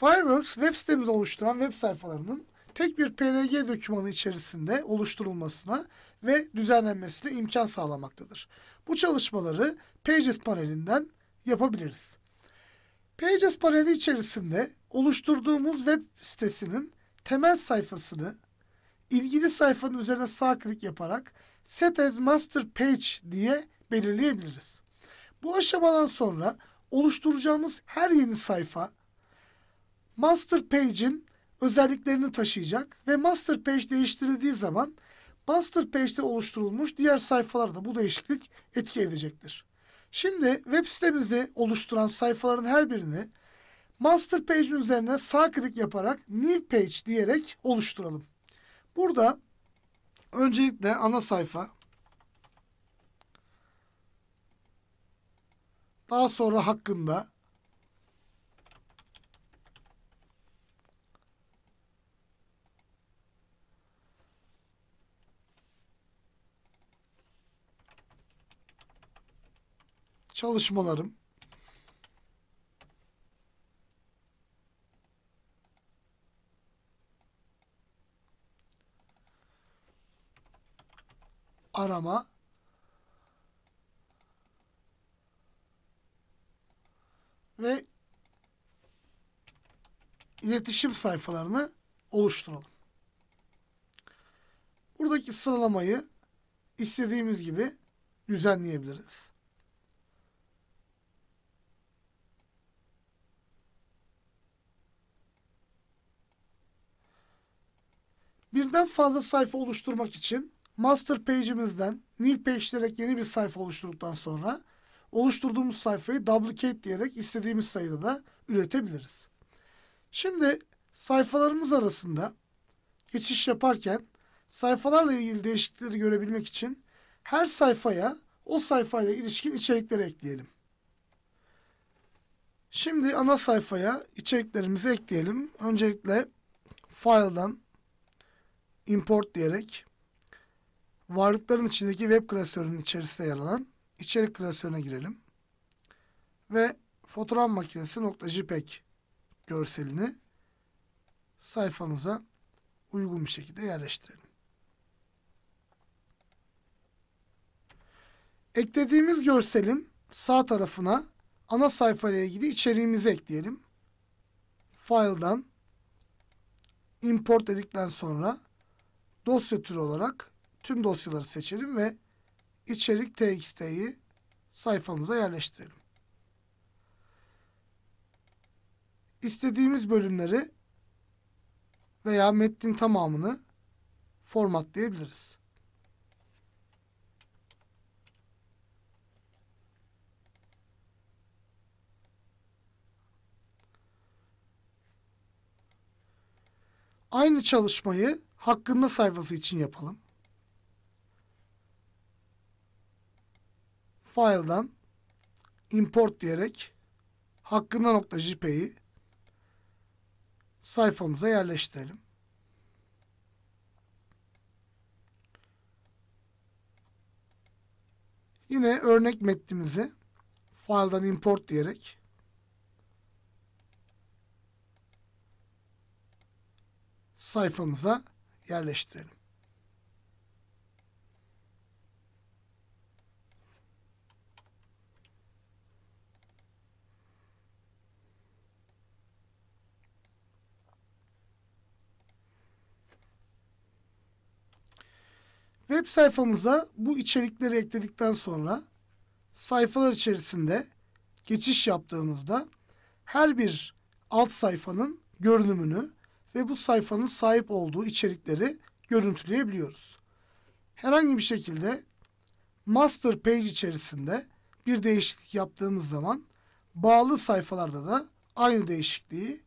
Fireworks web sitemizi oluşturan web sayfalarının tek bir PNG dokümanı içerisinde oluşturulmasına ve düzenlenmesine imkan sağlamaktadır. Bu çalışmaları Pages panelinden yapabiliriz. Pages paneli içerisinde oluşturduğumuz web sitesinin temel sayfasını ilgili sayfanın üzerine sağ klik yaparak Set as Master Page diye belirleyebiliriz. Bu aşamadan sonra oluşturacağımız her yeni sayfa master page'in özelliklerini taşıyacak ve master page değiştirildiği zaman master page'de oluşturulmuş diğer sayfalarda bu değişiklik etki edecektir. Şimdi web sitemizi oluşturan sayfaların her birini master page üzerine sağ klik yaparak new page diyerek oluşturalım. Burada öncelikle ana sayfa daha sonra hakkında çalışmalarım. Arama. Ve iletişim sayfalarını oluşturalım. Buradaki sıralamayı istediğimiz gibi düzenleyebiliriz. Birden fazla sayfa oluşturmak için master page'imizden new page diyerek yeni bir sayfa oluşturduktan sonra oluşturduğumuz sayfayı duplicate diyerek istediğimiz sayıda da üretebiliriz. Şimdi sayfalarımız arasında geçiş yaparken sayfalarla ilgili değişiklikleri görebilmek için her sayfaya o sayfayla ilişkin içerikleri ekleyelim. Şimdi ana sayfaya içeriklerimizi ekleyelim. Öncelikle file'dan import diyerek varlıkların içindeki web klasörünün içerisinde yer alan içerik klasörüne girelim. Ve fotoğraf makinesi .jpeg görselini sayfamıza uygun bir şekilde yerleştirelim. Eklediğimiz görselin sağ tarafına ana sayfa ile ilgili içeriğimizi ekleyelim. File'dan import dedikten sonra dosya türü olarak tüm dosyaları seçelim ve içerik txt'yi sayfamıza yerleştirelim. İstediğimiz bölümleri veya metnin tamamını formatlayabiliriz. Aynı çalışmayı hakkında sayfası için yapalım. File'dan import diyerek hakkında hakkında.jp'yi sayfamıza yerleştirelim. Yine örnek metnimizi file'dan import diyerek sayfamıza yerleştirelim. Web sayfamıza bu içerikleri ekledikten sonra sayfalar içerisinde geçiş yaptığımızda her bir alt sayfanın görünümünü ve bu sayfanın sahip olduğu içerikleri görüntüleyebiliyoruz. Herhangi bir şekilde master page içerisinde bir değişiklik yaptığımız zaman bağlı sayfalarda da aynı değişikliği